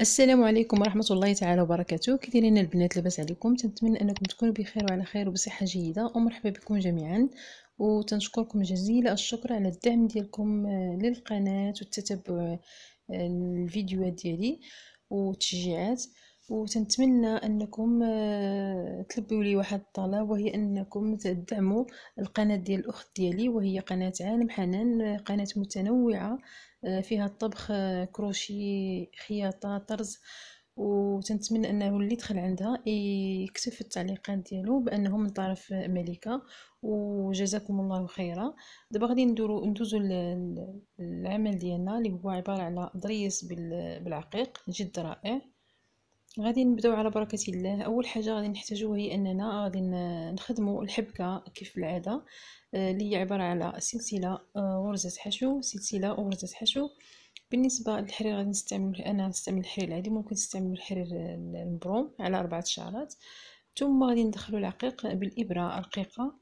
السلام عليكم ورحمه الله تعالى وبركاته كي دايرين البنات لاباس عليكم تنتمنى انكم تكونوا بخير وعلى خير وبصحه جيده ومرحبا بكم جميعا وتنشكركم جزيل الشكر على الدعم ديالكم آه، للقناه والتتبع آه، الفيديوهات ديالي والتشجيعات وتنتمنى انكم آه، تلبيو لي واحد الطلب وهي انكم تدعموا القناه ديال الاخت ديالي وهي قناه عالم حنان قناه متنوعه آه، فيها الطبخ آه، كروشي خياطه طرز وتنتمنى انه اللي دخل عندها يكتب في التعليقات ديالو بانه من طرف ملكه وجزاكم الله خيرا دابا غادي ندورو ندوزو للعمل ديالنا اللي هو عباره على ضريس بالعقيق جد رائع غادي نبداو على بركه الله اول حاجه غادي نحتاجوها هي اننا غادي نخدموا الحبكه كيف العاده آه، اللي هي عباره على سلسله غرزه آه، حشو سلسله وغرزه حشو بالنسبه للحرير غادي نستعمل انا نستعمل الحرير العادي ممكن تستعملوا الحرير المبروم على اربعه شعرات ثم غادي ندخلوا العقيق بالابره رقيقه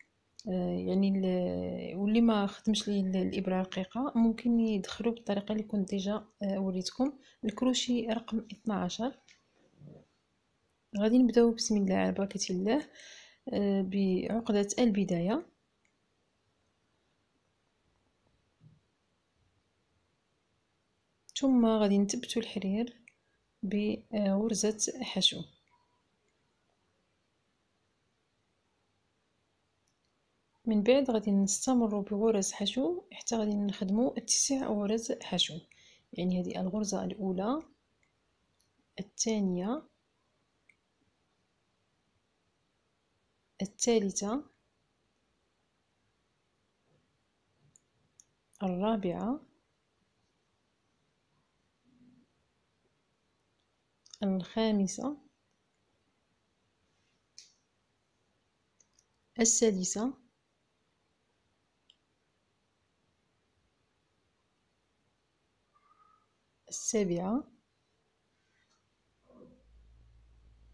آه، يعني واللي ما خدمش ليه الابره الرقيقه ممكن يدخلوا بالطريقه اللي كنت ديجا وريتكم الكروشي رقم 12 غادي نبداو بسم الله على بركه الله آه، بعقده البدايه ثم غادي نثبتوا الحرير بغرزه حشو من بعد غادي نستمر بغرز حشو حتى غادي نخدمو تسع غرز حشو يعني هذه الغرزه الاولى الثانيه الثالثة الرابعة الخامسة السادسة السابعة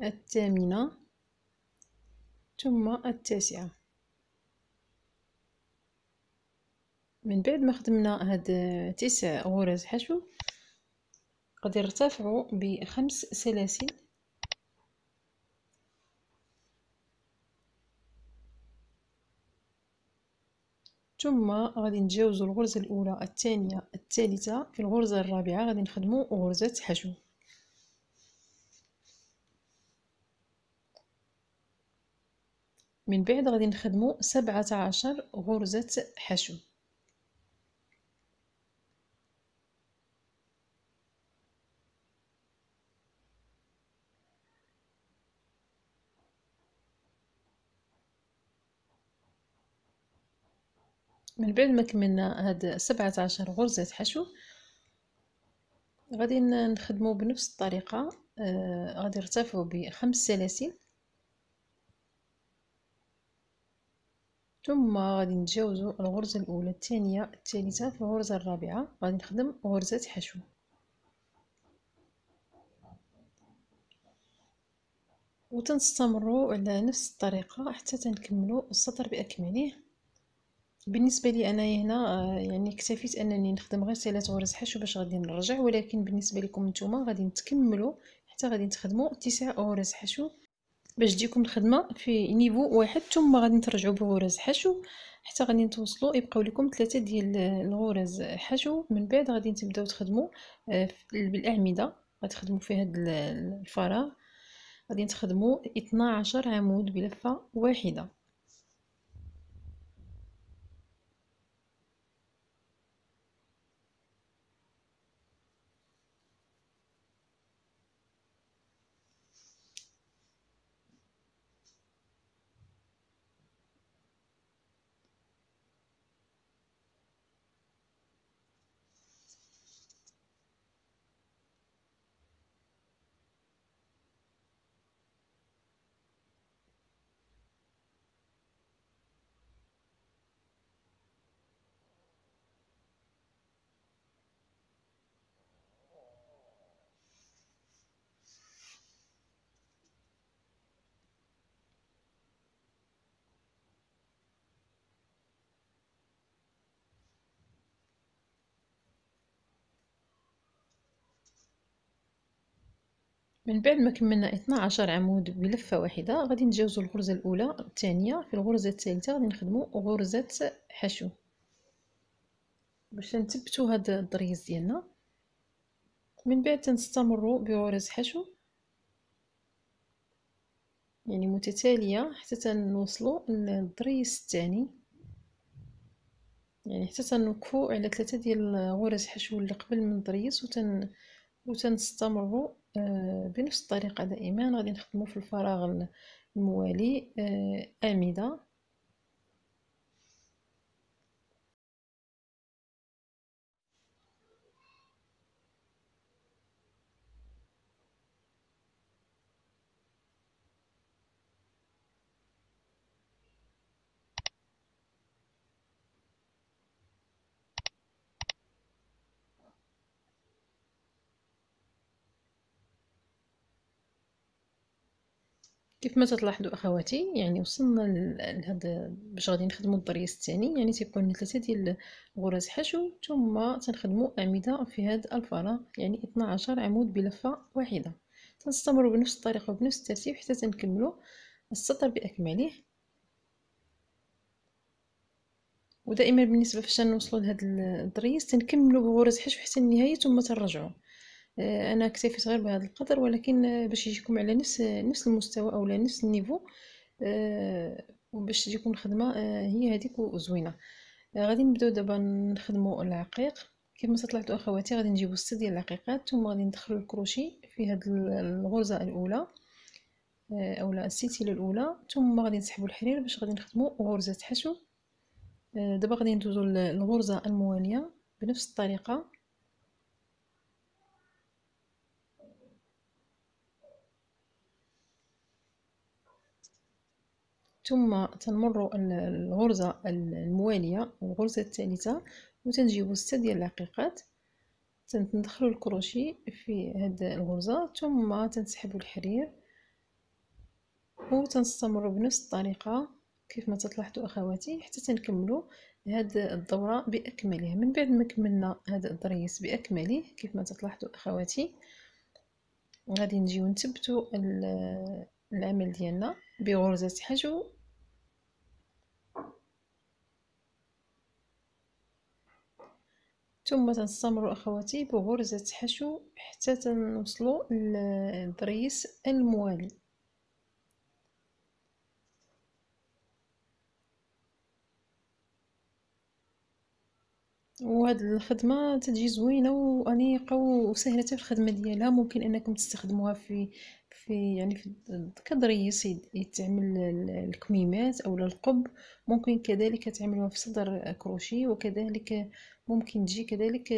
الثامنة ثم التاسعة من بعد ما خدمنا هاد تسع غرز حشو غادي نرتفعو بخمس سلاسل ثم غادي نتجاوزو الغرزة الأولى الثانية الثالثة في الغرزة الرابعة غادي نخدمو غرزة حشو من بعد غادي نخدمو سبعة عشر غرزة حشو من بعد ما كملنا هاد سبعة عشر غرزة حشو غادي نخدمو بنفس الطريقة آه، غادي نرتفعو بخمس سلاسل ثم غادي نتجاوزو الغرزة الأولى الثانية الثالثة في الغرزة الرابعة غادي نخدم غرزة حشو وتنستمروا على نفس الطريقة حتى تنكملو السطر بأكمله بالنسبة لي أنا هنا آه، يعني اكتفيت أنني نخدم غير ثلاث غرز حشو باش غادي نرجع ولكن بالنسبة لكم نتوما غادي تكملوا حتى غادي تخدموا تسع غرز حشو باش تجيكم الخدمه في نيفو واحد ثم غادي ترجعوا بغرز حشو حتى غادي توصلوا يبقاو لكم ثلاثه ديال الغرز حشو من بعد غادي تبداو تخدموا آه، بالاعمده غتخدموا في هذا الفراغ غادي تخدموا 12 عمود بلفه واحده من بعد ما كملنا 12 عمود بلفه واحده غادي نتجاوزوا الغرزه الاولى الثانيه في الغرزه الثالثه غادي نخدموا غرزه حشو باش نثبتوا هاد الضريز ديالنا من بعد تنستمروا بغرز حشو يعني متتاليه حتى تنوصلوا للضريس الثاني يعني حتى تنوقفوا على ثلاثه ديال غرز حشو اللي قبل من الضريس وتن وتنستمر آه، بنفس الطريقه دائما غادي نخدمو في الفراغ الموالي آه، امده كيف ما تلاحظوا اخواتي يعني وصلنا لهاد باش غادي نخدموا الضريس الثاني يعني تيكون ثلاثه ديال غرز حشو ثم تنخدموا اعمده في هذا الفراغ يعني 12 عمود بلفه واحده تنستمروا بنفس الطريقه وبنفس الترتيب حتى تنكملوا السطر باكمله ودائما بالنسبه فاش نوصلوا لهاد الضريس تنكملوا بغرز حشو حتى النهايه ثم ترجعوا آه، انا اكتفيت غير بهذا القدر ولكن باش يجيكم على نفس نفس المستوى اولا نفس النيفو آه، وباش تجيكم الخدمه آه، هي هذيك وزوينه غادي نبداو دابا نخدموا العقيق ما طلعتوا اخواتي غادي نجيبوا سته ديال العقيقات ثم غادي ندخلوا الكروشي في هاد الغرزه الاولى اولا السلسله الاولى ثم غادي نسحبوا الحرير باش غادي نخدموا غرزه حشو دابا غادي ندوزو للغرزه المواليه بنفس الطريقه ثم تنمر الغرزة الموالية والغرزة الثالثة وتنجيبو ستة ديال العقيقات تندخلو الكروشي في هاد الغرزة ثم تنسحبو الحرير وتنستمر بنفس الطريقة كيف ما تلاحظوا اخواتي حتى تنكملو هاد الدورة باكملها من بعد ما كملنا هاد الضريس باكمله كيف ما تلاحظوا اخواتي غادي نجيو نثبتو العمل ديالنا بغرزة حجو ثم تنستمر اخواتي بغرزه حشو حتى تنوصلوا للضريس الموالي وهاد الخدمه تجي زوينه وانيقه وسهله في الخدمه ديالها ممكن انكم تستخدموها في في يعني في كدري يصيد يتعمل الكميمات او القب ممكن كذلك تعملوها في صدر كروشي وكذلك ممكن تجي كذلك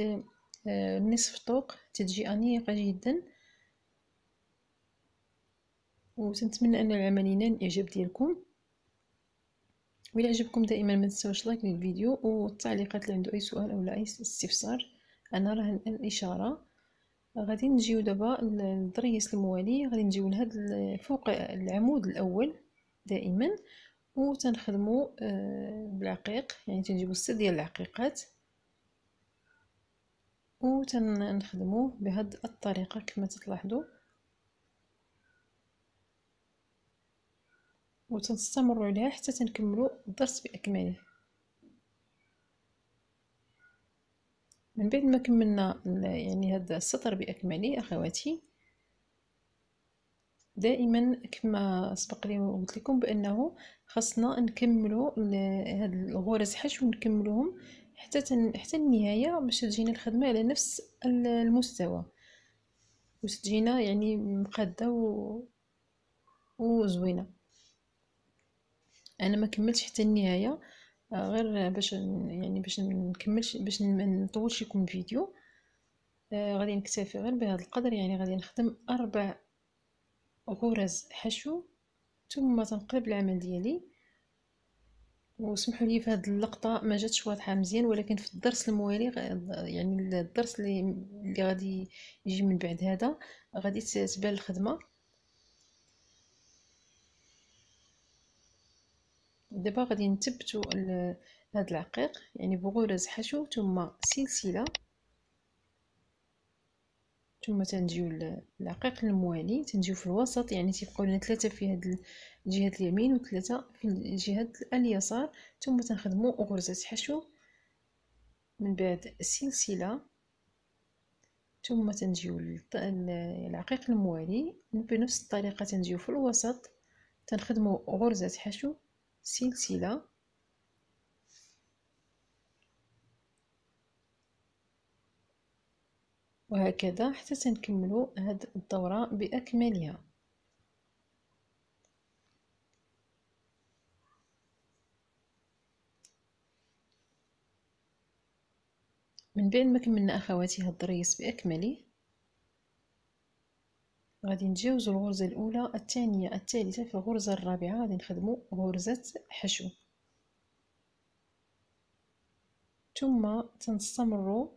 آه، نصف طوق تجي انيقه جدا وتنتمنى ان العمل ينال الاعجاب ديالكم وإلا عجبكم دائما ما تنساوش لايك للفيديو والتعليقات اللي عنده اي سؤال او لا اي استفسار انا راه الاشاره غادي نجيو دابا للضريس الموالي غادي نجيو لهاد فوق العمود الاول دائما و تنخدمو آه، بالعقيق يعني تنجيبو سته ديال العقيقات و تنخدموه بهاد الطريقه كما تلاحظوا وتنستمروا عليها حتى تنكملوا الدرس باكمله من بعد ما كملنا يعني هذا السطر باكمله اخواتي دائما كما سبق لي قلت لكم بانه خاصنا نكملوا هاد الغرز حشو نكملوهم حتى تن... حتى النهايه باش تجينا الخدمه على نفس المستوى وتجينا يعني مقاده و... وزوينه انا ما كملتش حتى النهايه غير باش يعني باش نكملش باش ما نطولش لكم الفيديو آه، غادي نكتفي غير بهذا القدر يعني غادي نخدم اربع غرز حشو ثم تنقلب العمل ديالي وسمحوا لي في هذه اللقطه ما جاتش واضحه مزيان ولكن في الدرس الموالي يعني الدرس اللي غادي يجي من بعد هذا غادي تبان الخدمه دابا غادي نثبتو هذا العقيق يعني بغرز حشو ثم سلسله ثم تنجيو العقيق الموالي تنجيو في الوسط يعني تيبقاو لنا ثلاثه في هذه الجهه اليمين وثلاثه في الجهه اليسار ثم تنخدمو غرزه حشو من بعد سلسله ثم تنجيو العقيق الموالي بنفس الطريقه تنجيو في الوسط تنخدمو غرزه حشو سلسلة وهكذا حتى تنكملو هاد الدورة بأكملها من بعد ما كملنا اخواتي هاد الضريس باكمله غادي نتجاوزو الغرزة الأولى الثانية الثالثة في الغرزة الرابعة غادي نخدمو غرزة حشو ثم تنستمروا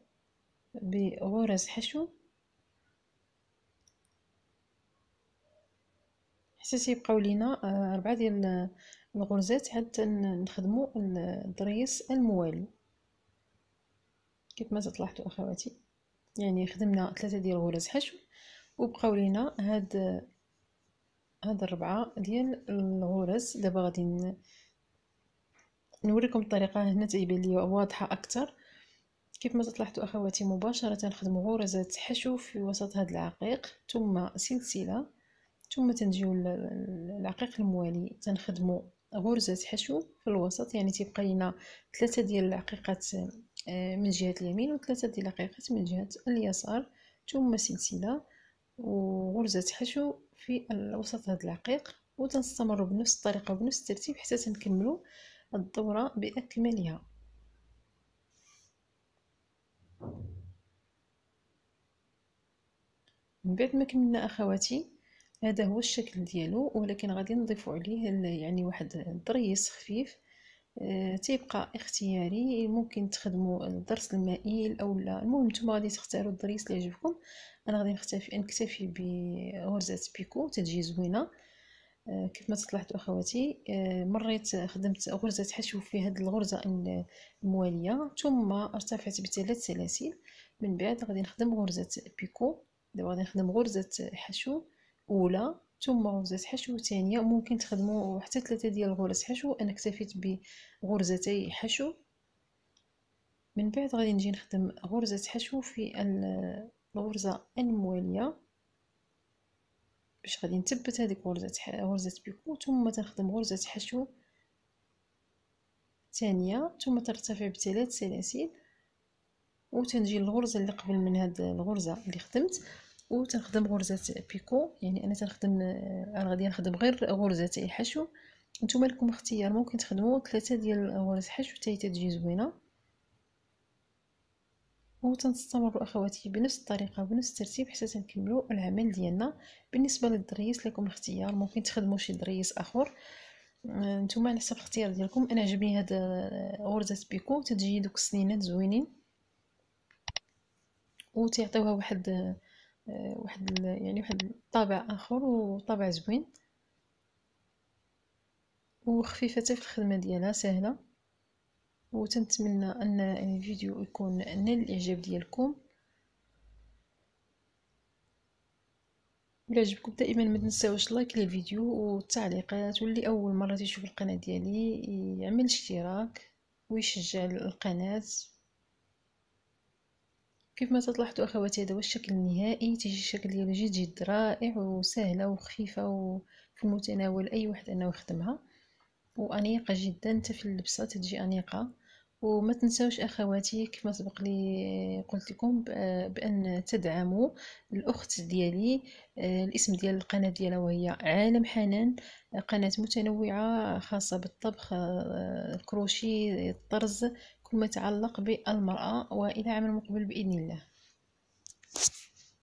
بغرز حشو حتى تيبقاو لينا أربعة آه، ديال الغرزات حتى نخدمو الضريس الموالي كيف ما تلاحظوا أخواتي يعني خدمنا ثلاثة ديال غرز حشو وبقاو لينا هاد هاد الربعه ديال الغرز دابا غادي نوريكم الطريقه هنا تيبان لي واضحه اكثر كيف ما تلاحظوا اخواتي مباشره نخدموا غرزة حشو في وسط هاد العقيق ثم سلسله ثم تنجيو العقيق الموالي تنخدمو غرزة حشو في الوسط يعني تيبقى لينا ثلاثة ديال العقيقات آه، من جهة اليمين وثلاثة ديال العقيقات من جهة اليسار ثم سلسلة وغرزة حشو في الوسط هاد العقيق وتنستمر بنفس الطريقة وبنفس الترتيب حتى تنكملو الدورة بأكملها من بعد ما كملنا اخواتي هذا هو الشكل ديالو ولكن غادي نضيفو عليه يعني واحد ضريس خفيف آه، تيبقى اختياري ممكن تخدموا الضرس المائل او لا المهم نتوما غادي تختاروا الضريس اللي يعجبكم انا غادي نختفي نكتفي بغرزه بيكو تتجي زوينه آه، كيف ما تلاحظوا اخواتي آه، مريت خدمت غرزه حشو في هذه الغرزه المواليه ثم ارتفعت بثلاث سلاسل من بعد غادي نخدم غرزه بيكو دابا غادي نخدم غرزه حشو اولى ثم غرزة حشو ثانية ممكن تخدموا حتى ثلاثة ديال الغرز حشو أنا اكتفيت بغرزتي حشو من بعد غادي نجي نخدم غرزة حشو في الغرزة الموالية باش غادي نثبت هذيك غرزة غرزة بيكو ثم تنخدم غرزة حشو ثانية ثم ترتفع بثلاث سلاسل وتنجي الغرزة اللي قبل من هاد الغرزة اللي خدمت وتنخدم غرزه بيكو يعني انا تنخدم انا غادي نخدم غير غرزه حشو نتوما لكم اختيار ممكن تخدموا ثلاثه ديال غرز حشو حتى تجي زوينه وتنستمروا اخواتي بنفس الطريقه بنفس الترتيب حتى تنكملوا العمل ديالنا بالنسبه للدريس لكم اختيار ممكن تخدموا شي دريس اخر نتوما على حسب الاختيار ديالكم انا عجبني هاد غرزه بيكو تتجي دوك السنينات زوينين وتعطيوها واحد واحد يعني واحد الطابع اخر وطابع زوين وخفيفه في الخدمه ديالها سهله وتنتمنى ان يعني الفيديو يكون نال الاعجاب ديالكم الى عجبكم دائما ما تنساوش لايك للفيديو والتعليقات واللي اول مره تيشوف القناه ديالي يعمل اشتراك ويشجع القناه كيف ما تلاحظوا اخواتي هذا هو الشكل النهائي تيجي الشكل ديالو جد جد رائع وسهله وخفيفه وفي المتناول اي واحد انه يخدمها وانيقه جدا حتى في اللبسه تجي انيقه وما تنساوش اخواتي كما سبق لي قلت لكم بان تدعموا الاخت ديالي آه، الاسم ديال القناه ديالها وهي عالم حنان قناه متنوعه خاصه بالطبخ آه، الكروشي الطرز كل ما يتعلق بالمرأة وإلى عام مقبل بإذن الله